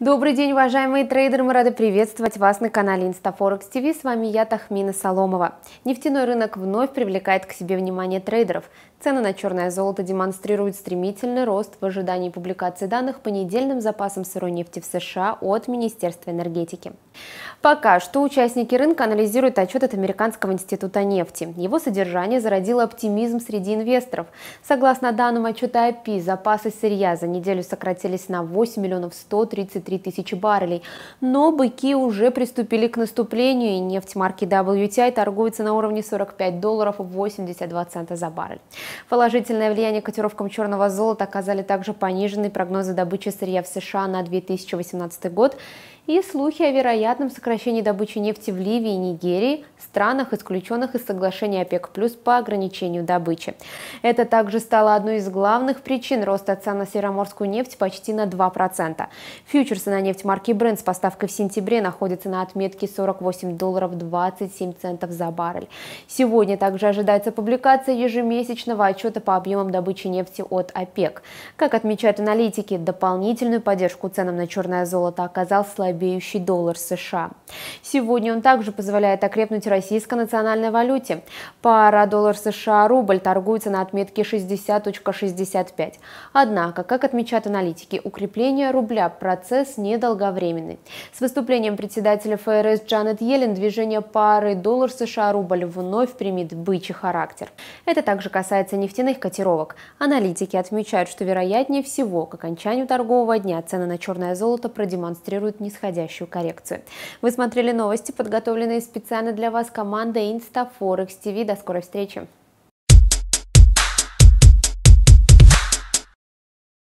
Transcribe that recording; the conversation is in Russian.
Добрый день, уважаемые трейдеры! Мы рады приветствовать вас на канале Instaforex TV. С вами я, Тахмина Соломова. Нефтяной рынок вновь привлекает к себе внимание трейдеров. Цены на черное золото демонстрируют стремительный рост в ожидании публикации данных по недельным запасам сырой нефти в США от Министерства энергетики. Пока что участники рынка анализируют отчет от Американского института нефти. Его содержание зародило оптимизм среди инвесторов. Согласно данным отчета IP, запасы сырья за неделю сократились на 8 миллионов 130 3000 баррелей. Но быки уже приступили к наступлению, и нефть марки WTI торгуется на уровне 45 долларов 82 цента за баррель. Положительное влияние котировкам черного золота оказали также пониженные прогнозы добычи сырья в США на 2018 год и слухи о вероятном сокращении добычи нефти в Ливии и Нигерии, странах, исключенных из соглашения ОПЕК+, плюс по ограничению добычи. Это также стало одной из главных причин роста цен на североморскую нефть почти на 2%. Фьючерс Курсы на нефть марки Brent с поставкой в сентябре находится на отметке 48 долларов 27 центов за баррель. Сегодня также ожидается публикация ежемесячного отчета по объемам добычи нефти от ОПЕК. Как отмечают аналитики, дополнительную поддержку ценам на черное золото оказал слабеющий доллар США. Сегодня он также позволяет окрепнуть российской национальной валюте. Пара доллар США-рубль торгуется на отметке 60.65. Однако, как отмечают аналитики, укрепление рубля – процесс процесс недолговременный. С выступлением председателя ФРС Джанет Йеллен движение пары доллар США-рубль вновь примет бычий характер. Это также касается нефтяных котировок. Аналитики отмечают, что вероятнее всего к окончанию торгового дня цены на черное золото продемонстрируют нисходящую коррекцию. Вы смотрели новости, подготовленные специально для вас командой InstaForex TV. До скорой встречи!